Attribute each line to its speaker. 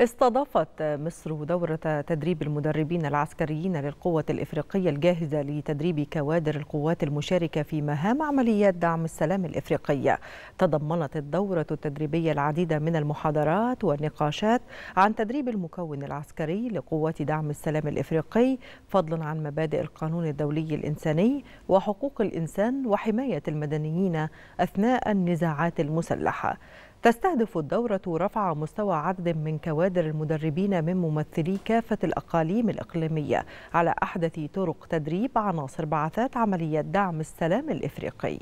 Speaker 1: استضافت مصر دورة تدريب المدربين العسكريين للقوة الإفريقية الجاهزة لتدريب كوادر القوات المشاركة في مهام عمليات دعم السلام الإفريقية تضمنت الدورة التدريبية العديد من المحاضرات والنقاشات عن تدريب المكون العسكري لقوات دعم السلام الإفريقي فضلا عن مبادئ القانون الدولي الإنساني وحقوق الإنسان وحماية المدنيين أثناء النزاعات المسلحة تستهدف الدورة رفع مستوى عدد من كوادر المدربين من ممثلي كافة الأقاليم الإقليمية على أحدث طرق تدريب عناصر بعثات عملية دعم السلام الإفريقي